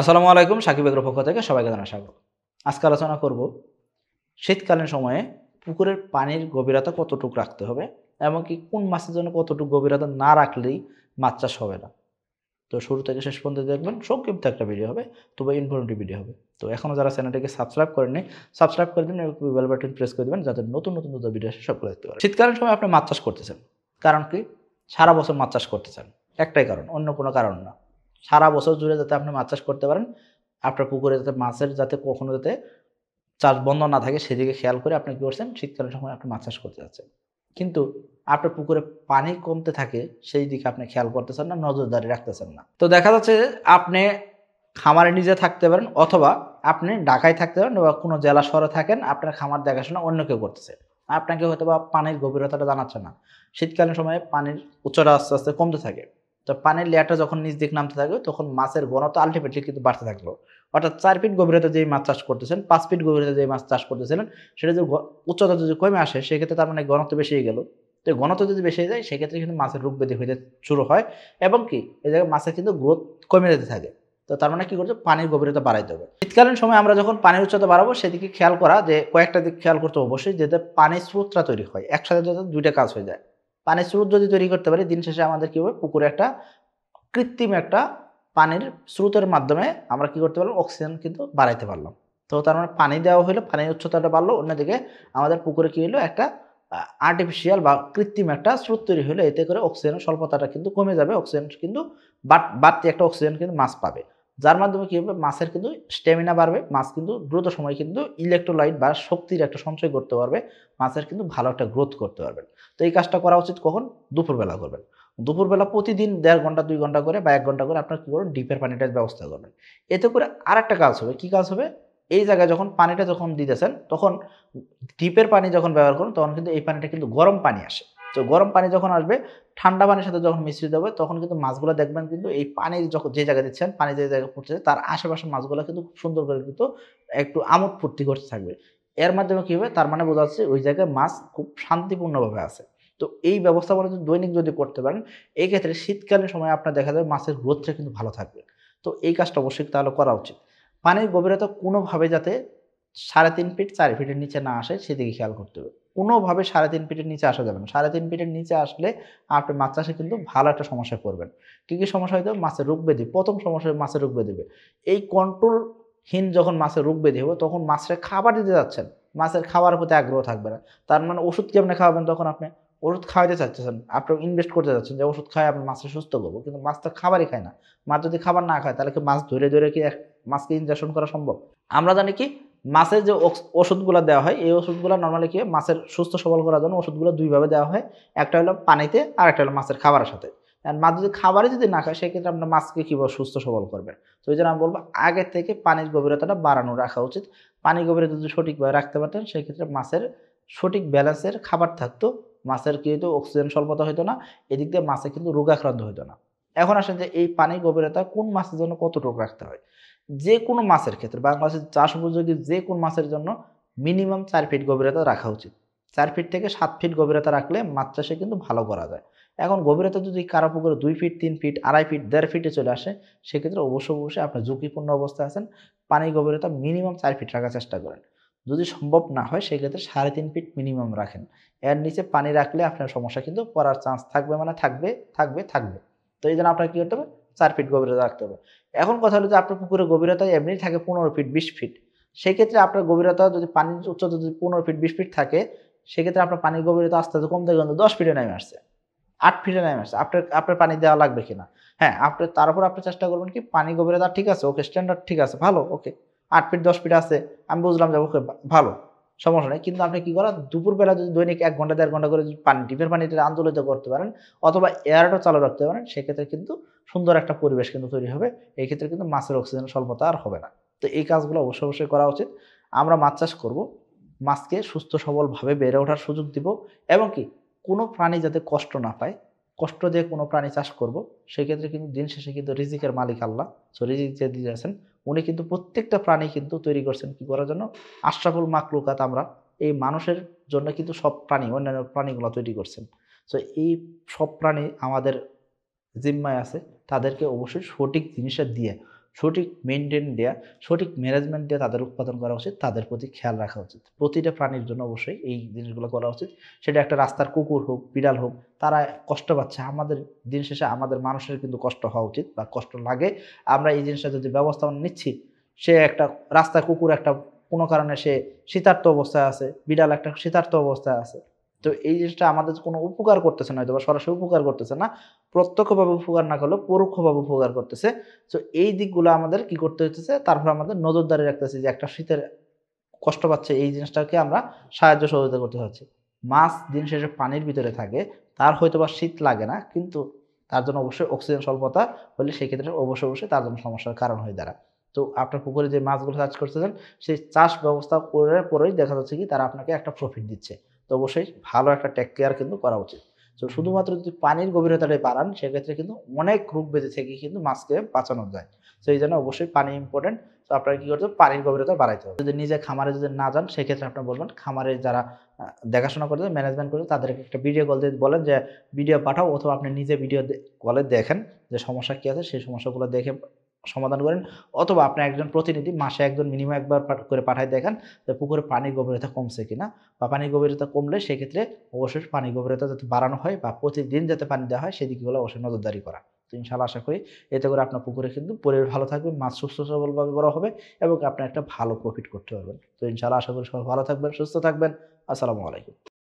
আসসালামু আলাইকুম সাকিব এগ্রো পক্ষ থেকে সবাইকে জানা স্বাগত আজকে আলোচনা করব শীতকালীন সময়ে পুকুরের পানির গভীরতা কতটুকু রাখতে হবে এমনকি কোন মাছের জন্য কতটুকু গভীরতা না রাখলেই মাছ চাষ হবে না তো শুরু থেকে শেষ পর্যন্ত দেখবেন সংক্ষিপ্ত একটা ভিডিও হবে তবে ইনফরমেটিভ ভিডিও হবে তো এখনও যারা চ্যানেলটাকে সাবস্ক্রাইব করেনি সাবস্ক্রাইব করে দিন বেল বাটন প্রেস করে দেবেন যাতে নতুন নতুন নতুন ভিডিও আসে সবগুলো দেখতে পারেন শীতকালীন সময় আপনি মাছ চাষ করতেছেন কারণ কি সারা বছর মাছ চাষ করতেছেন একটাই কারণ অন্য কোনো কারণ না সারা বছর জুড়ে যাতে আপনি মাছ চাষ করতে পারেন আপনার পুকুরে যাতে মাছের যাতে কখনো যাতে চাষ বন্ধ না থাকে সেদিকে খেয়াল করে আপনি কি করছেন শীতকালের সময় আপনি মাছ চাষ করতে যাচ্ছেন কিন্তু আপনার পুকুরে পানি কমতে থাকে সেই দিকে আপনি খেয়াল করতেছেন না নজরদারি রাখতেছেন না তো দেখা যাচ্ছে আপনি খামারে নিজে থাকতে পারেন অথবা আপনি ঢাকায় থাকতে পারেন বা কোনো জেলা শহরে থাকেন আপনার খামার দেখাশোনা অন্য কেউ করতেছে আপনাকে হয়তো বা পানির গভীরতাটা জানাচ্ছে না শীতকালীন সময়ে পানির উচ্চটা আস্তে আস্তে কমতে থাকে তো পানির লেয়ারটা যখন নিচ দিক নামতে থাকবে তখন মাছের ঘনত্ব আলটিমেটলি কিন্তু বাড়তে থাকলো অর্থাৎ চার ফিট গভীরতা যেই মাছ চাষ করতেছেন পাঁচ ফিট গভীরতা যেই মাছ চাষ করতেছিলেন সেটা যদি উচ্চতা যদি কমে আসে সেক্ষেত্রে তার মানে ঘনত্ব বেশি গেল তো ঘনত্ব যদি বেশি যায় সেক্ষেত্রে কিন্তু মাছের রোগ ব্যাধি হইতে শুরু হয় এবং কি এই জায়গায় মাছের কিন্তু গ্রোথ কমে যেতে থাকে তো তার মানে কী করছে পানির গভীরতা বাড়াইতে হবে শীতকালীন সময় আমরা যখন পানির উচ্চতা বাড়াবো সেদিকে খেয়াল করা যে কয়েকটা দিক খেয়াল করতে অবশ্যই যাতে পানির স্রোতটা তৈরি হয় একসাথে যাতে দুইটা কাজ হয়ে যায় পানির স্রোত যদি তৈরি করতে পারি দিন শেষে আমাদের কী হবে পুকুরে একটা কৃত্রিম একটা পানির স্রোতের মাধ্যমে আমরা কি করতে পারলাম অক্সিজেন কিন্তু বাড়াইতে পারলাম তো তার মানে পানি দেওয়া হলো পানির উচ্চতাটা বাড়লো অন্যদিকে আমাদের পুকুরে কী হলো একটা আর্টিফিশিয়াল বা কৃত্রিম একটা স্রোত তৈরি হলে এতে করে অক্সিজেনের স্বল্পতাটা কিন্তু কমে যাবে অক্সিজেন কিন্তু বাড়তি একটা অক্সিজেন কিন্তু মাছ পাবে যার মাধ্যমে কী হবে মাছের কিন্তু স্ট্যামিনা বাড়বে মাছ কিন্তু দ্রুত সময় কিন্তু ইলেকট্রোলাইট বা শক্তির একটা সঞ্চয় করতে পারবে মাছের কিন্তু ভালো একটা গ্রোথ করতে পারবেন তো এই কাজটা করা উচিত কখন দুপুরবেলা করবেন দুপুরবেলা প্রতিদিন দেড় ঘন্টা দুই ঘন্টা করে বা এক ঘন্টা করে আপনার কী করবেন ডিপের পানিটার ব্যবস্থা করবেন এতে করে আর একটা কাজ হবে কী কাজ হবে এই জায়গায় যখন পানিটা যখন দিতেছেন তখন ডিপের পানি যখন ব্যবহার করুন তখন কিন্তু এই পানিটা কিন্তু গরম পানি আসে তো গরম পানি যখন আসবে ঠান্ডা পানির সাথে যখন মিশ্রিত হবে তখন কিন্তু মাছগুলো দেখবেন কিন্তু এই পানির যখন যে জায়গায় দিচ্ছেন পানি যে জায়গায় ফুটছে তার আশেপাশের মাছগুলো কিন্তু খুব সুন্দর করে কিন্তু একটু আমোদ ফুর্তি করতে থাকবে এর মাধ্যমে কী হবে তার মানে বোঝা যাচ্ছে ওই জায়গায় মাছ খুব শান্তিপূর্ণভাবে আছে তো এই ব্যবস্থাপনা যদি দৈনিক যদি করতে পারেন এই ক্ষেত্রে শীতকালীন সময় আপনার দেখা যাবে মাছের গ্রোথটা কিন্তু ভালো থাকবে তো এই কাজটা অবশ্যই তাহলে করা উচিত পানির গভীরতা কোনোভাবে যাতে সাড়ে তিন ফিট চার ফিটের নিচে না আসে সেদিকে খেয়াল করতে হবে কোনোভাবে সাড়ে তিন ফিটের নিচে আসা যাবে না সাড়ে তিন ফিটের নিচে আসলে আপনি মাছ চাষে কিন্তু ভালো একটা সমস্যায় পড়বেন কী কী সমস্যা হয়তো মাছের রোগ বেঁধে প্রথম সমস্যা মাছের রোগ দেবে এই কন্ট্রোলহীন যখন মাছের রোগ বেঁধে হবে তখন মাছের খাবার দিতে যাচ্ছেন মাছের খাওয়ার প্রতি আগ্রহ থাকবে না তার মানে ওষুধ কি আপনি খাওয়াবেন তখন আপনি ওষুধ খাওয়াতে চাচ্ছেন আপনি ইনভেস্ট করতে চাচ্ছেন যে ওষুধ খাই আপনি মাছটা সুস্থ করবো কিন্তু মাছ তো খাবারই খায় না মাছ যদি খাবার না খায় তাহলে কি মাছ ধরে ধরে কি মাছকে ইনজেকশন করা সম্ভব আমরা জানি কি মাছের যে ওষুধগুলো দেওয়া হয় এই ওষুধগুলো নর্মালি কি মাছের সুস্থ সবল করার জন্য ওষুধগুলো দুইভাবে দেওয়া হয় একটা হলো পানিতে আর একটা হলো মাছের খাবারের সাথে আর মাছ যদি খাবারে যদি না খায় সেক্ষেত্রে আপনার মাছকে কীভাবে সুস্থ সবল করবেন তো এই জন্য আমি বলবো আগে থেকে পানির গভীরতাটা বাড়ানো রাখা উচিত পানির গভীরতা যদি সঠিকভাবে রাখতে পারতেন সেক্ষেত্রে মাছের সঠিক ব্যালেন্সের খাবার থাকতো মাছের কিন্তু অক্সিজেন স্বল্পতা হতো না এদিক দিয়ে মাছে কিন্তু রোগাক্রান্ত হতো না এখন আসেন যে এই পানির গভীরতা কোন মাছের জন্য কতটুকু রাখতে হয় যে কোনো মাছের ক্ষেত্রে বাংলাদেশের চাষ উপযোগী যে কোনো মাছের জন্য মিনিমাম চার ফিট গভীরতা রাখা উচিত চার ফিট থেকে সাত ফিট গভীরতা রাখলে মাছ চাষে কিন্তু ভালো করা যায় এখন গভীরতা যদি কারো পুকুরে দুই ফিট তিন ফিট আড়াই ফিট দেড় ফিটে চলে আসে সেক্ষেত্রে অবশ্য অবশ্যই আপনি ঝুঁকিপূর্ণ অবস্থায় আছেন পানির গভীরতা মিনিমাম চার ফিট রাখার চেষ্টা করেন যদি সম্ভব না হয় সেক্ষেত্রে সাড়ে তিন ফিট মিনিমাম রাখেন এর নিচে পানি রাখলে আপনার সমস্যা কিন্তু পড়ার চান্স থাকবে মানে থাকবে থাকবে থাকবে তো এই জন্য আপনার কী করতে হবে চার ফিট গভীরতা রাখতে হবে এখন কথা হলো যে আপনার পুকুরের গভীরতা এমনি থাকে পনেরো ফিট বিশ ফিট সেক্ষেত্রে আপনার গভীরতা যদি পানির উচ্চতা যদি পনেরো ফিট বিশ ফিট থাকে সেক্ষেত্রে আপনার পানির গভীরতা আস্তে আস্তে কমতে কিন্তু দশ ফিটে নেমে আসছে আট ফিটে নেমে আসছে আপনার আপনার পানি দেওয়া লাগবে কিনা হ্যাঁ আপনার তার উপর আপনি চেষ্টা করবেন কি পানি গভীরতা ঠিক আছে ওকে স্ট্যান্ডার্ড ঠিক আছে ভালো ওকে আট ফিট দশ ফিট আছে আমি বুঝলাম যে ওকে ভালো সমস্যা নেই কিন্তু আপনি কী করেন দুপুরবেলা যদি দৈনিক এক ঘন্টা দেড় ঘন্টা করে যদি পানি ডিমের পানিটা আন্দোলিত করতে পারেন অথবা এয়ারটা চালু রাখতে পারেন সেক্ষেত্রে কিন্তু সুন্দর একটা পরিবেশ কিন্তু তৈরি হবে এই ক্ষেত্রে কিন্তু মাছের অক্সিজেন স্বল্পতা আর হবে না তো এই কাজগুলো অবশ্যই অবশ্যই করা উচিত আমরা মাছ চাষ করবো মাছকে সুস্থ সবলভাবে বেড়ে ওঠার সুযোগ দিব এবং কি কোনো প্রাণী যাতে কষ্ট না পায় কষ্ট দিয়ে কোনো প্রাণী চাষ করব সেক্ষেত্রে কিন্তু দিন শেষে কিন্তু রিজিকের মালিক আল্লাহ সো রিজিক যে দিয়ে আছেন উনি কিন্তু প্রত্যেকটা প্রাণী কিন্তু তৈরি করছেন কি করার জন্য আশরাফুল মাকলুকাত আমরা এই মানুষের জন্য কিন্তু সব প্রাণী অন্যান্য প্রাণীগুলো তৈরি করছেন সো এই সব প্রাণী আমাদের জিম্মায় আছে তাদেরকে অবশ্যই সঠিক জিনিসের দিয়ে সঠিক মেনটেন দেওয়া সঠিক ম্যানেজমেন্ট দেওয়া তাদের উৎপাদন করা উচিত তাদের প্রতি খেয়াল রাখা উচিত প্রতিটা প্রাণীর জন্য অবশ্যই এই জিনিসগুলো করা উচিত সেটা একটা রাস্তার কুকুর হোক বিড়াল হোক তারা কষ্ট পাচ্ছে আমাদের দিন শেষে আমাদের মানুষের কিন্তু কষ্ট হওয়া উচিত বা কষ্ট লাগে আমরা এই জিনিসটা যদি ব্যবস্থাপনা নিচ্ছি সে একটা রাস্তা কুকুর একটা কোনো কারণে সে শীতার্থ অবস্থায় আছে বিড়াল একটা শীতার্থ অবস্থায় আছে তো এই জিনিসটা আমাদের কোনো উপকার করতেছে না হয়তো বা সরাসরি উপকার করতেছে না প্রত্যক্ষভাবে উপকার না করলেও পরোক্ষভাবে উপকার করতেছে তো এই দিকগুলো আমাদের কি করতে হচ্ছে তারপর আমাদের নজরদারি রাখতেছে যে একটা শীতের কষ্ট পাচ্ছে এই জিনিসটাকে আমরা সাহায্য সহযোগিতা করতে হচ্ছে মাছ দিন শেষে পানির ভিতরে থাকে তার হয়তো বা শীত লাগে না কিন্তু তার জন্য অবশ্যই অক্সিজেন স্বল্পতা হলে সেক্ষেত্রে অবশ্যই অবশ্যই তার জন্য সমস্যার কারণ হয়ে দাঁড়ায় তো আপনার পুকুরে যে মাছগুলো চাষ করতেছেন সেই চাষ ব্যবস্থা করার পরেই দেখা যাচ্ছে কি তারা আপনাকে একটা প্রফিট দিচ্ছে তো অবশ্যই ভালো একটা টেক কেয়ার কিন্তু করা উচিত তো শুধুমাত্র যদি পানির গভীরতাটাই বাড়ান সেক্ষেত্রে কিন্তু অনেক রোগ বেঁধে থেকে কিন্তু মাছকে বাঁচানো যায় তো এই জন্য অবশ্যই পানি ইম্পর্টেন্ট তো আপনার কী করতে পানির গভীরতা বাড়াইতে হবে যদি নিজে খামারে যদি না যান সেক্ষেত্রে আপনার বলবেন খামারে যারা দেখাশোনা করতে ম্যানেজমেন্ট করতে তাদেরকে একটা ভিডিও কল দিয়ে বলেন যে ভিডিও পাঠাও অথবা আপনি নিজে ভিডিও কলে দেখেন যে সমস্যা কী আছে সেই সমস্যাগুলো দেখে সমাধান করেন অথবা আপনার একজন প্রতিনিধি মাসে একজন মিনিমাম একবার করে পাঠায় দেখেন যে পুকুরে পানির গভীরতা কমছে কিনা বা পানির গভীরতা কমলে সেক্ষেত্রে অবশ্যই পানির গভীরতা যাতে বাড়ানো হয় বা প্রতিদিন যাতে পানি দেওয়া হয় সেদিকগুলো অবশ্যই নজরদারি করা তো ইনশাল্লাহ আশা করি এতে করে আপনার পুকুরে কিন্তু পরিবেশ ভালো থাকবে মাছ সুস্থ সবলভাবে বড় হবে এবং আপনি একটা ভালো প্রফিট করতে পারবেন তো ইনশাল্লাহ আশা করি সবাই ভালো থাকবেন সুস্থ থাকবেন আসসালামু আলাইকুম